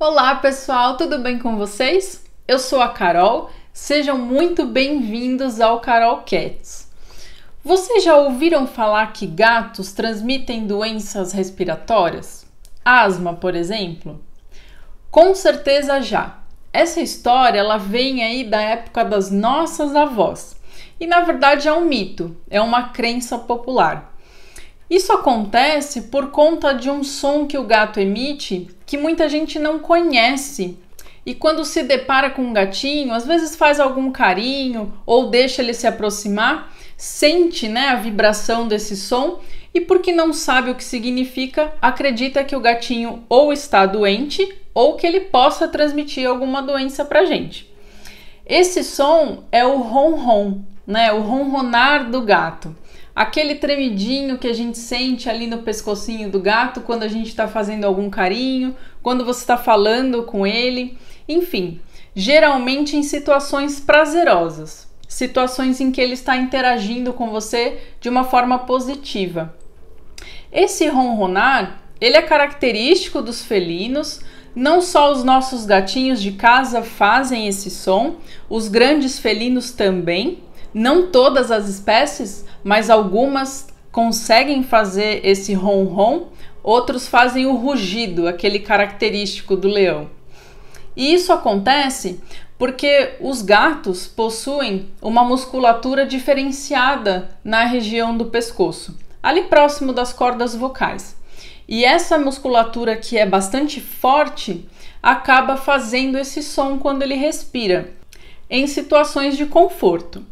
Olá, pessoal, tudo bem com vocês? Eu sou a Carol. Sejam muito bem-vindos ao Carol Cats. Vocês já ouviram falar que gatos transmitem doenças respiratórias? Asma, por exemplo? Com certeza já. Essa história ela vem aí da época das nossas avós. E na verdade é um mito, é uma crença popular. Isso acontece por conta de um som que o gato emite que muita gente não conhece. E quando se depara com um gatinho, às vezes faz algum carinho ou deixa ele se aproximar, sente né, a vibração desse som e, porque não sabe o que significa, acredita que o gatinho ou está doente ou que ele possa transmitir alguma doença para gente. Esse som é o ronron, né, o ronronar do gato. Aquele tremidinho que a gente sente ali no pescocinho do gato quando a gente está fazendo algum carinho, quando você está falando com ele, enfim, geralmente em situações prazerosas, situações em que ele está interagindo com você de uma forma positiva. Esse ronronar, ele é característico dos felinos, não só os nossos gatinhos de casa fazem esse som, os grandes felinos também, não todas as espécies, mas algumas conseguem fazer esse ronron, outros fazem o rugido, aquele característico do leão. E isso acontece porque os gatos possuem uma musculatura diferenciada na região do pescoço, ali próximo das cordas vocais. E essa musculatura que é bastante forte acaba fazendo esse som quando ele respira, em situações de conforto.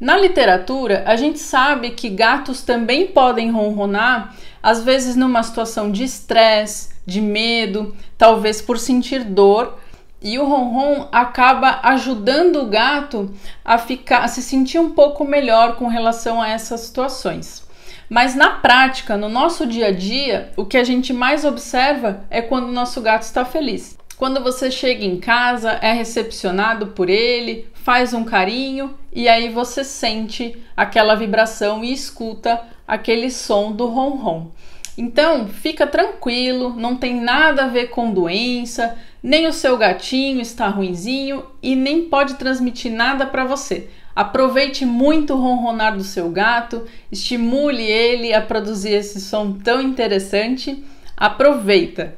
Na literatura, a gente sabe que gatos também podem ronronar, às vezes numa situação de estresse, de medo, talvez por sentir dor, e o ronron acaba ajudando o gato a ficar, a se sentir um pouco melhor com relação a essas situações. Mas na prática, no nosso dia a dia, o que a gente mais observa é quando o nosso gato está feliz. Quando você chega em casa, é recepcionado por ele, faz um carinho e aí você sente aquela vibração e escuta aquele som do ronron. Então, fica tranquilo, não tem nada a ver com doença, nem o seu gatinho está ruinzinho e nem pode transmitir nada para você. Aproveite muito o ronronar do seu gato, estimule ele a produzir esse som tão interessante. Aproveita!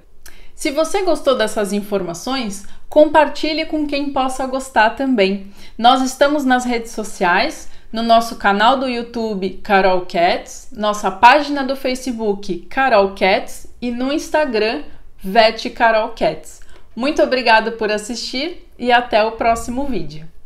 Se você gostou dessas informações, compartilhe com quem possa gostar também. Nós estamos nas redes sociais, no nosso canal do YouTube Carol Cats, nossa página do Facebook Carol Cats e no Instagram Vete Carol Cats. Muito obrigado por assistir e até o próximo vídeo.